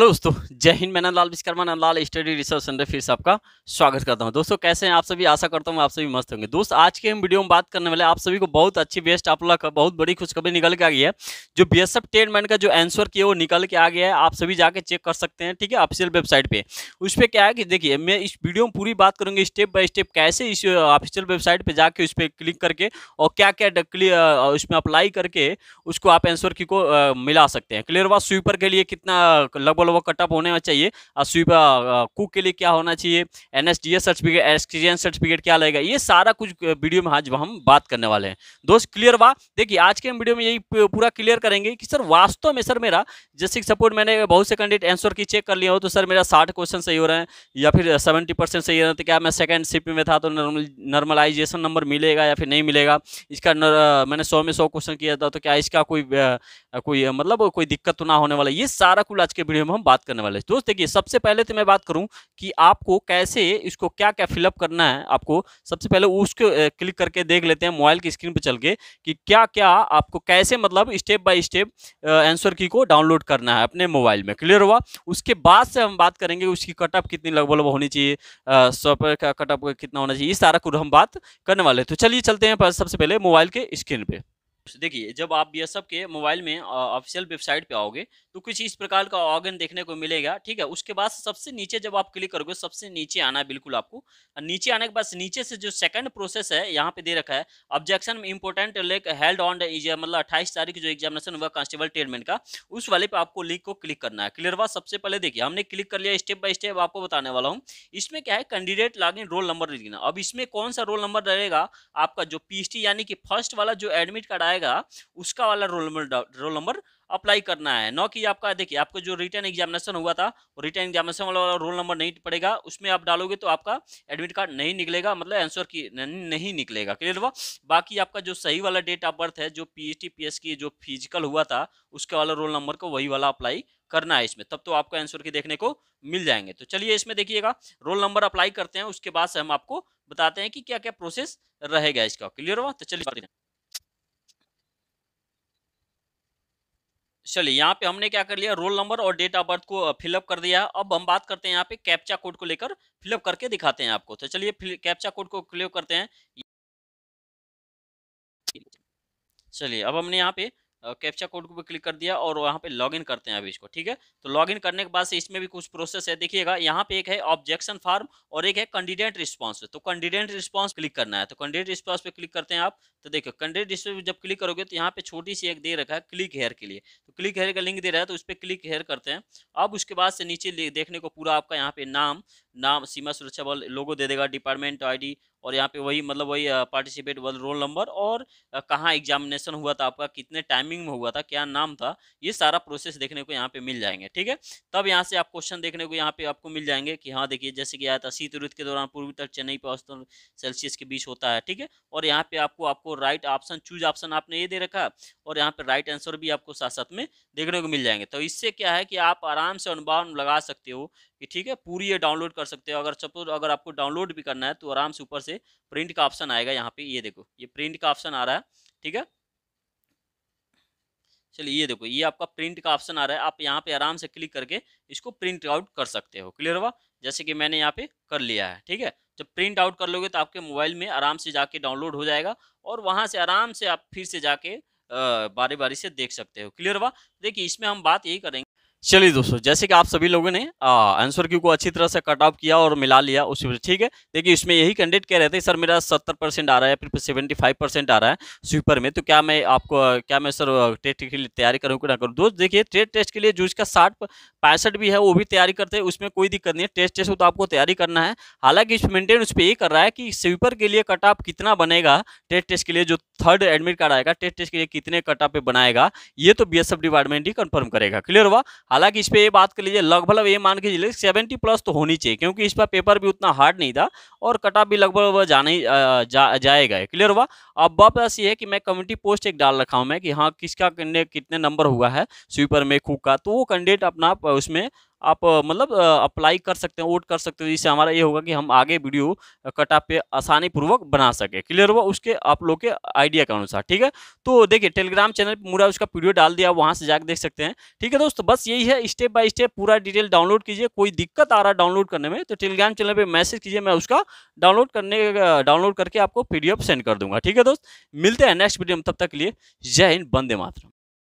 hello दोस्तों जय हिंद मैं Nandlal Vishwakarma Nandlal study research centre फिर से आपका स्वागत करता हूं दोस्तों कैसे हैं आप सभी आशा करता हूं आप सभी मस्त होंगे दोस्त आज के हम वीडियो में बात करने वाले आप सभी को बहुत अच्छी बेस्ट आप लोग बहुत बड़ी खुशखबरी निकल के आ गई है जो B S F ten man का जो आंसर किया वो निकल के आ गया है आप सभी जाके चेक कर सकते हैं ठीक है ऑफिशियल वेबसाइट पर उस पर क्या है कि देखिए मैं इस वीडियो में पूरी बात करूँगी स्टेप बाय स्टेप कैसे इस ऑफिशियल वेबसाइट पर जाके उस पर क्लिक करके और क्या क्या उसमें अप्लाई करके उसको आप एंसर की को मिला सकते हैं क्लियर बात स्वीपर के लिए कितना लगभग बोला वो कटअप होने चाहिए और स्वीप कुक के लिए क्या होना चाहिए N S D S certificate experience certificate क्या लगेगा ये सारा कुछ वीडियो में आज हम बात करने वाले हैं दोस्त क्लियर बा देखिए आज के हम वीडियो में यही पूरा क्लियर करेंगे कि सर वास्तव में सर मेरा जैसे सपोर्ट मैंने बहुत से कैंडिडेट आंसर की चेक कर लिया हो तो सर मेरा साठ क्वेश्चन सही हो रहे हैं या फिर सेवेंटी परसेंट सही हो रहे हैं तो क्या मैं सेकंड शिफ्ट में था तो नॉर्मलाइजेशन नंबर मिलेगा या फिर नहीं मिलेगा इसका नर, मैंने सौ में सौ क्वेश्चन किया था तो क्या इसका कोई कोई मतलब कोई दिक्कत तो ना होने वाला ये सारा कुल आज के वीडियो में हम बात करने वाले हैं दोस्त देखिए सबसे पहले तो मैं बात करूं कि आपको कैसे इसको क्या क्या फिलअप करना है आपको सबसे पहले उसको क्लिक करके देख लेते हैं मोबाइल की स्क्रीन पर चल के कि क्या क्या आपको कैसे मतलब स्टेप बाय स्टेप आंसर की को डाउनलोड करना है अपने मोबाइल में क्लियर हुआ उसके बाद से हम बात करेंगे उसकी कटअप कितनी लगभग होनी चाहिए सॉफ्टवेयर का कटअप कितना होना चाहिए ये सारा कुछ हम बात करने वाले तो चलिए चलते हैं सबसे पहले मोबाइल के स्क्रीन पर देखिए जब आप बी के मोबाइल में ऑफिशियल वेबसाइट पे आओगे तो कुछ इस प्रकार का ऑर्गन देखने को मिलेगा ठीक है उसके बाद सबसे नीचे जब आप क्लिक करोगे सबसे नीचे आना बिल्कुल आपको नीचे आने के बाद नीचे से जो सेकंड प्रोसेस है यहाँ पे दे रखा है ऑब्जेक्शन में इंपोर्टेंट लेक हेल्ड ऑन मतलब अट्ठाईस तारीख जो एग्जामिनेशन हुआ कांस्टेबल ट्रेनमेंट का उस वाले पे आपको लिंक को क्लिक करना है क्लियर बात सबसे पहले देखिए हमने क्लिक कर लिया स्टेप बाय स्टेप आपको बताने वाला हूँ इसमें क्या है कैंडिडेट इन रोल नंबर लिखना अब इसमें कौन सा रोल नंबर रहेगा आपका जो पी यानी कि फर्स्ट वाला जो एडमिट कार्ड आएगा उसका वाला roll number roll number apply करना है ना कि आपका देखिए आपको जो रिटर्न एग्जामिनेशन हुआ था रिटर्न एग्जामिनेशन वाला वाला रोल नंबर नहीं पड़ेगा उसमें आप डालोगे तो आपका एडमिट कार्ड नहीं निकलेगा मतलब आंसर की नहीं निकलेगा क्लियर हुआ बाकी आपका जो सही वाला डेट ऑफ बर्थ है जो पी एच पीएस की जो फिजिकल हुआ था उसके वाला रोल नंबर को वही वाला अप्लाई करना है इसमें तब तो आपको आंसर की देखने को मिल जाएंगे तो चलिए इसमें देखिएगा रोल नंबर अप्लाई करते हैं उसके बाद से हम आपको बताते हैं कि क्या क्या प्रोसेस रहेगा इसका क्लियर हुआ तो चलिए चलिए यहाँ पे हमने क्या कर लिया रोल नंबर और डेट ऑफ बर्थ को फिलअप कर दिया अब हम बात करते हैं यहाँ पे कैप्चा कोड को लेकर फिलअप करके दिखाते हैं आपको तो चलिए कैप्चा कोड को क्लियर करते हैं चलिए अब हमने यहाँ पे कैप्चा कोड को भी क्लिक कर दिया और वहाँ पे लॉगिन करते हैं अभी इसको ठीक है तो लॉगिन करने के बाद से इसमें भी कुछ प्रोसेस है देखिएगा यहाँ पे एक है ऑब्जेक्शन फॉर्म और एक है कैंडिडेट रिस्पांस तो कैंडिडेट रिस्पांस क्लिक करना है तो कैंडिडेट रिस्पांस पे क्लिक करते हैं आप तो देखो कैंडिडेट रिस्पॉन्स जब क्लिक करोगे तो यहाँ पे छोटी सी एक दे रखा है क्लिक हेयर के लिए तो क्लिक हेयर का लिंक दे रहा है तो उस पर क्लिक हेयर करते हैं अब उसके बाद से नीचे देखने को पूरा आपका यहाँ पे नाम नाम सीमा सुरक्षा बल लोगो दे देगा डिपार्टमेंट आईडी और यहाँ पे वही मतलब वही पार्टिसिपेट वाल रोल नंबर और कहाँ एग्जामिनेशन हुआ था आपका कितने टाइमिंग में हुआ था क्या नाम था ये सारा प्रोसेस देखने को यहाँ पे मिल जाएंगे ठीक है तब यहाँ से आप क्वेश्चन देखने को यहाँ पे आपको मिल जाएंगे कि हाँ देखिए जैसे कि आया था शीत ऋतु के दौरान पूर्वी तट चेन्नई पर औसतन सेल्सियस के बीच होता है ठीक है और यहाँ पे आपको आपको राइट ऑप्शन चूज ऑप्शन आपने ये दे रखा और यहाँ पे राइट आंसर भी आपको साथ साथ में देखने को मिल जाएंगे तो इससे क्या है कि आप आराम से अनुमान लगा सकते हो कि ठीक है पूरी ये डाउनलोड कर सकते हो अगर सपोज अगर आपको डाउनलोड भी करना है तो आराम से ऊपर से प्रिंट का ऑप्शन आएगा यहाँ पे ये देखो ये प्रिंट का ऑप्शन आ रहा है ठीक है चलिए ये देखो ये आपका प्रिंट का ऑप्शन आ रहा है आप यहाँ पे आराम से क्लिक करके इसको प्रिंट आउट कर सकते हो क्लियर हुआ जैसे कि मैंने यहाँ पे कर लिया है ठीक है जब प्रिंट आउट कर लोगे तो आपके मोबाइल में आराम से जाके डाउनलोड हो जाएगा और वहाँ से आराम से आप फिर से जाके बारी बारी से देख सकते हो क्लियर हुआ देखिए इसमें हम बात यही करेंगे चलिए दोस्तों जैसे कि आप सभी लोगों ने आंसर क्यू को अच्छी तरह से कट ऑफ किया और मिला लिया उसी वजह ठीक है देखिए इसमें यही कैंडिडेट कह रहे थे सर मेरा सत्तर परसेंट आ रहा है फिर सेवेंटी फाइव परसेंट आ रहा है स्वीपर में तो क्या मैं आपको क्या मैं सर टेस्ट के लिए तैयारी करूँ कि ना करूँ दोस्त देखिए ट्रेड टेस्ट के लिए जो इसका साठ पैंसठ भी है वो भी तैयारी करते हैं उसमें कोई दिक्कत नहीं है टेस्ट टेस्ट तो आपको तैयारी करना है हालांकि इस मेंटेन उस पर ये कर रहा है कि स्वीपर के लिए कट ऑफ कितना बनेगा टेस्ट टेस्ट के लिए जो थर्ड एडमिट कार्ड आएगा टेस्ट टेस्ट के लिए कितने कट ऑफ पे बनाएगा ये तो बी डिपार्टमेंट ही कन्फर्म करेगा क्लियर हुआ हालांकि इस पर ये बात कर लीजिए लगभग ये मान के चलिए सेवेंटी प्लस तो होनी चाहिए क्योंकि इस पर पेपर भी उतना हार्ड नहीं था और कटा भी लगभग वह जाने जा, जाएगा क्लियर हुआ अब बात ऐसी है कि मैं कम्युनिटी पोस्ट एक डाल रखा हूँ मैं कि हाँ किसका कितने नंबर हुआ है स्वीपर में खूक का तो वो कैंडिडेट अपना उसमें आप मतलब अप्लाई कर सकते हैं वोट कर सकते हो जिससे हमारा ये होगा कि हम आगे वीडियो कटा पे आसानी पूर्वक बना सके क्लियर हुआ उसके आप लोग के आइडिया के अनुसार ठीक है तो देखिए टेलीग्राम चैनल पर पूरा उसका वीडियो डाल दिया वहाँ से जाकर देख सकते हैं ठीक है दोस्तों बस यही है स्टेप बाय स्टेप पूरा डिटेल डाउनलोड कीजिए कोई दिक्कत आ रहा डाउनलोड करने में तो टेलीग्राम चैनल पर मैसेज कीजिए मैं उसका डाउनलोड करने डाउनलोड करके आपको पी सेंड कर दूंगा ठीक है दोस्त मिलते हैं नेक्स्ट वीडियो में तब तक के लिए जय हिंद बंदे मातरम